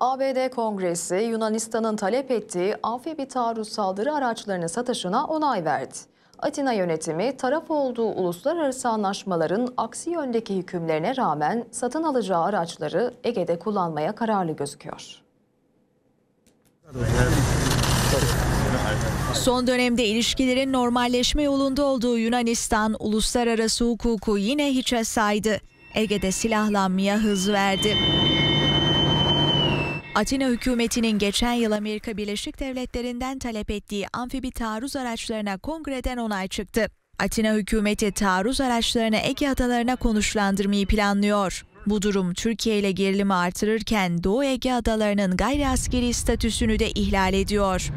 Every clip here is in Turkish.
ABD Kongresi Yunanistan'ın talep ettiği amfibi taarruz saldırı araçlarının satışına onay verdi. Atina yönetimi taraf olduğu uluslararası anlaşmaların aksi yöndeki hükümlerine rağmen satın alacağı araçları Ege'de kullanmaya kararlı gözüküyor. Son dönemde ilişkilerin normalleşme yolunda olduğu Yunanistan, uluslararası hukuku yine hiçe saydı. Ege'de silahlanmaya hız verdi. Atina hükümetinin geçen yıl Amerika Birleşik Devletleri'nden talep ettiği amfibi taarruz araçlarına kongreden onay çıktı. Atina hükümeti taarruz araçlarını Ege adalarına konuşlandırmayı planlıyor. Bu durum Türkiye ile gerilimi artırırken Doğu Ege adalarının gayri askeri statüsünü de ihlal ediyor.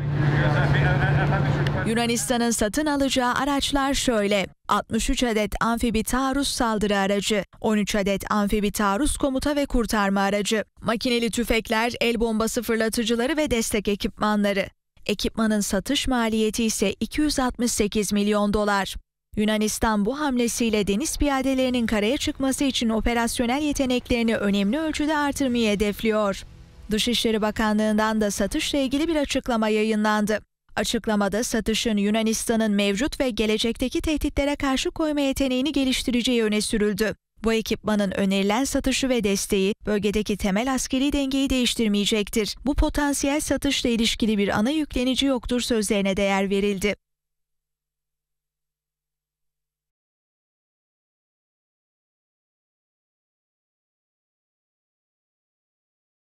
Yunanistan'ın satın alacağı araçlar şöyle. 63 adet amfibi taarruz saldırı aracı, 13 adet amfibi taarruz komuta ve kurtarma aracı, makineli tüfekler, el bombası fırlatıcıları ve destek ekipmanları. Ekipmanın satış maliyeti ise 268 milyon dolar. Yunanistan bu hamlesiyle deniz piyadelerinin karaya çıkması için operasyonel yeteneklerini önemli ölçüde artırmayı hedefliyor. Dışişleri Bakanlığı'ndan da satışla ilgili bir açıklama yayınlandı. Açıklamada satışın Yunanistan'ın mevcut ve gelecekteki tehditlere karşı koyma yeteneğini geliştireceği öne sürüldü. Bu ekipmanın önerilen satışı ve desteği bölgedeki temel askeri dengeyi değiştirmeyecektir. Bu potansiyel satışla ilişkili bir ana yüklenici yoktur sözlerine değer verildi.